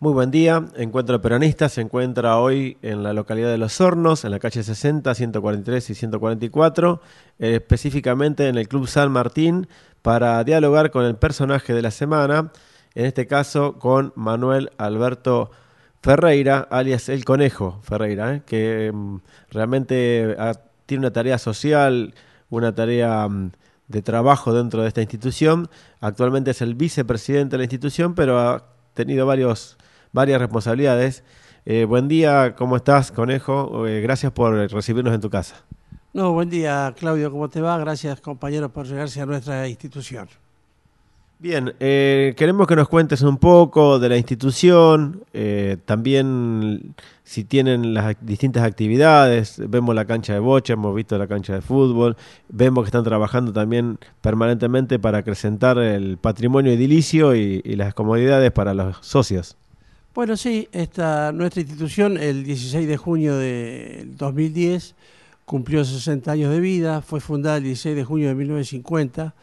Muy buen día. Encuentro Peronista se encuentra hoy en la localidad de Los Hornos, en la calle 60, 143 y 144, eh, específicamente en el Club San Martín, para dialogar con el personaje de la semana, en este caso con Manuel Alberto Ferreira, alias El Conejo Ferreira, eh, que mm, realmente ah, tiene una tarea social, una tarea mm, de trabajo dentro de esta institución. Actualmente es el vicepresidente de la institución, pero ha tenido varios varias responsabilidades. Eh, buen día, ¿cómo estás, Conejo? Eh, gracias por recibirnos en tu casa. No, buen día, Claudio, ¿cómo te va? Gracias, compañeros, por llegarse a nuestra institución. Bien, eh, queremos que nos cuentes un poco de la institución, también si tienen las distintas actividades, vemos la cancha de bocha, hemos visto la cancha de fútbol, vemos que están trabajando también permanentemente para acrecentar el patrimonio edilicio y las comodidades para los socios. Bueno, sí, esta, nuestra institución el 16 de junio de 2010 cumplió 60 años de vida, fue fundada el 16 de junio de 1950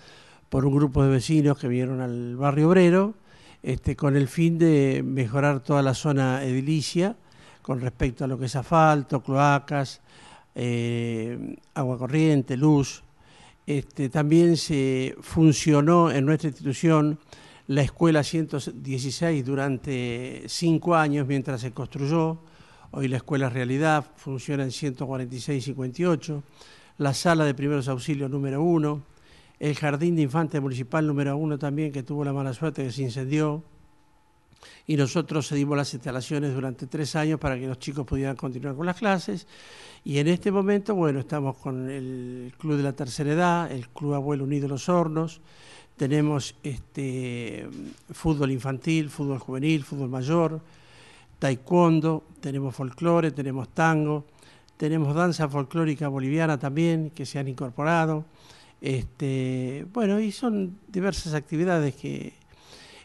por un grupo de vecinos que vinieron al barrio obrero este, con el fin de mejorar toda la zona edilicia con respecto a lo que es asfalto, cloacas, eh, agua corriente, luz. Este, también se funcionó en nuestra institución la escuela 116 durante cinco años mientras se construyó. Hoy la escuela realidad, funciona en 146 y 58. La sala de primeros auxilios número uno El jardín de infantes municipal número uno también, que tuvo la mala suerte que se incendió. Y nosotros cedimos las instalaciones durante tres años para que los chicos pudieran continuar con las clases. Y en este momento, bueno, estamos con el Club de la Tercera Edad, el Club Abuelo Unido Los Hornos, tenemos este, fútbol infantil, fútbol juvenil, fútbol mayor, taekwondo, tenemos folclore, tenemos tango, tenemos danza folclórica boliviana también que se han incorporado. Este, bueno, y son diversas actividades que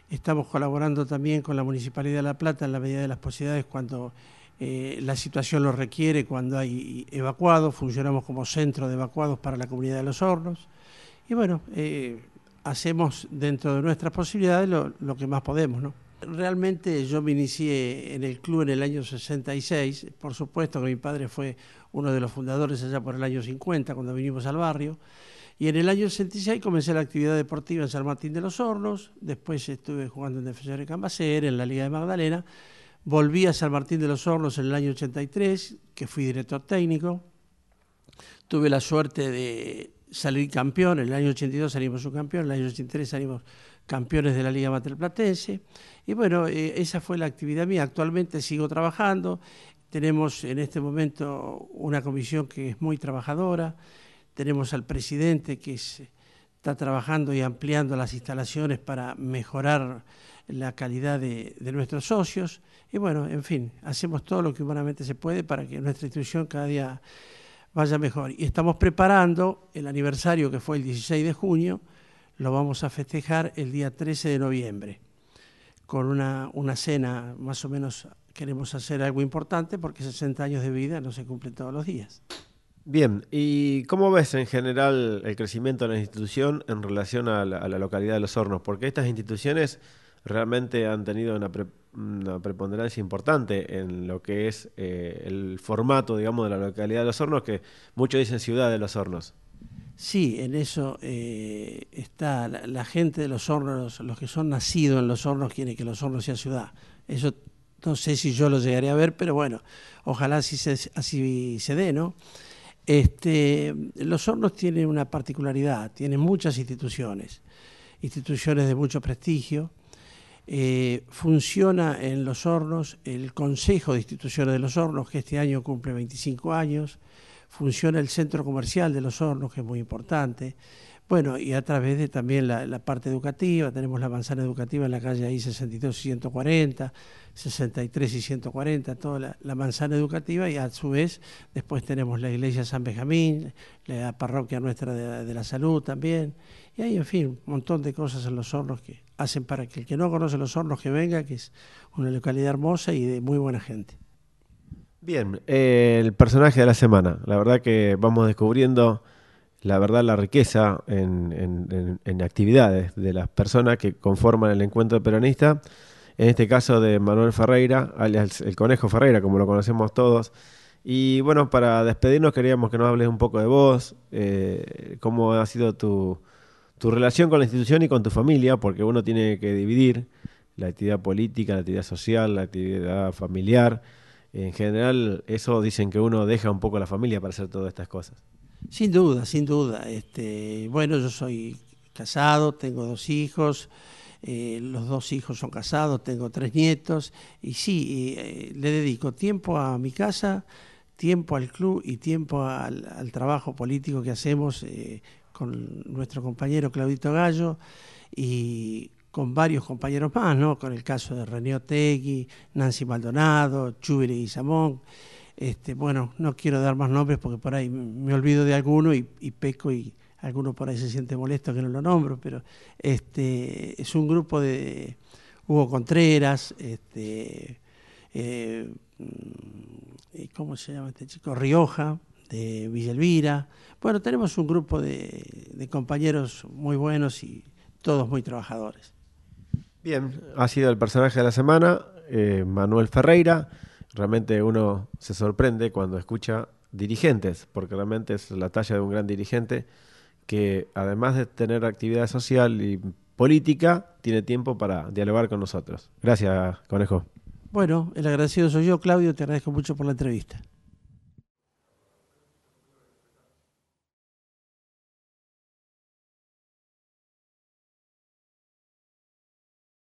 estamos colaborando también con la Municipalidad de La Plata en la medida de las posibilidades cuando eh, la situación lo requiere, cuando hay evacuados, funcionamos como centro de evacuados para la comunidad de los hornos. Y bueno, eh, hacemos dentro de nuestras posibilidades lo, que más podemos, ¿no? Realmente yo me inicié en el club en el año 66, por supuesto que mi padre fue uno de los fundadores allá por el año 50, cuando vinimos al barrio, y en el año 66 comencé la actividad deportiva en San Martín de los Hornos, después estuve jugando en Defensor de Cambacer, en la Liga de Magdalena, volví a San Martín de los Hornos en el año 83, que fui director técnico, tuve la suerte de salí campeón, en el año 82 salimos subcampeón, en el año 83 salimos campeones de la Liga Materplatense. Y bueno, eh, esa fue la actividad mía. Actualmente sigo trabajando, tenemos en este momento una comisión que es muy trabajadora, tenemos al presidente que está trabajando y ampliando las instalaciones para mejorar la calidad de, de, nuestros socios. Y bueno, en fin, hacemos todo lo que humanamente se puede para que nuestra institución cada día vaya mejor. Y estamos preparando el aniversario que fue el 16 de junio, lo vamos a festejar el día 13 de noviembre, con una, cena más o menos, queremos hacer algo importante porque 60 años de vida no se cumplen todos los días. Bien, ¿y cómo ves en general el crecimiento de la institución en relación a la localidad de Los Hornos? Porque estas instituciones realmente han tenido una, preponderancia importante en lo que es eh, el formato, digamos, de la localidad de Los Hornos, que muchos dicen ciudad de Los Hornos. Sí, en eso eh, está la, gente de Los Hornos, los que son nacidos en Los Hornos quieren que Los Hornos sea ciudad. Eso no sé si yo lo llegaré a ver, pero bueno, ojalá así se, así se dé, ¿no? Este, los hornos tienen una particularidad, tiene muchas instituciones, instituciones de mucho prestigio, eh, funciona en Los Hornos el Consejo de Instituciones de Los Hornos, que este año cumple 25 años. Funciona el Centro Comercial de Los Hornos, que es muy importante. Bueno, y a través de también la, parte educativa, tenemos la manzana educativa en la calle ahí 62 y 140, 63 y 140, toda la, manzana educativa, y a su vez después tenemos la iglesia San Benjamín, la parroquia nuestra de, la salud también, y hay, en fin, un montón de cosas en los hornos que hacen para que el que no conoce los hornos que venga, que es una localidad hermosa y de muy buena gente. Bien, eh, el personaje de la semana, la verdad que vamos descubriendo la verdad, la riqueza en, actividades de las personas que conforman el encuentro peronista. En este caso de Manuel Ferreira, alias el Conejo Ferreira, como lo conocemos todos. Y bueno, para despedirnos queríamos que nos hables un poco de vos, eh, cómo ha sido tu, tu relación con la institución y con tu familia, porque uno tiene que dividir la actividad política, la actividad social, la actividad familiar. En general, eso dicen que uno deja un poco la familia para hacer todas estas cosas. Sin duda, sin duda. Este, bueno, yo soy casado, tengo dos hijos, eh, los dos hijos son casados, tengo tres nietos y sí, eh, eh, le dedico tiempo a mi casa, tiempo al club y tiempo al, trabajo político que hacemos con nuestro compañero Claudito Gallo y con varios compañeros más, ¿no? Con el caso de René Otegui, Nancy Maldonado, Chubiri y Samón. Este, bueno, no quiero dar más nombres porque por ahí me olvido de alguno y, peco y alguno por ahí se siente molesto que no lo nombro, pero este, es un grupo de Hugo Contreras, este, eh, mm, ¿cómo se llama este chico? Rioja, de Villelvira. Bueno, tenemos un grupo de, compañeros muy buenos y todos muy trabajadores. Bien, ha sido el personaje de la semana, eh, Manuel Ferreira realmente uno se sorprende cuando escucha dirigentes, porque realmente es la talla de un gran dirigente que además de tener actividad social y política, tiene tiempo para dialogar con nosotros. Gracias, conejo. Bueno, el agradecido soy yo, Claudio, te agradezco mucho por la entrevista.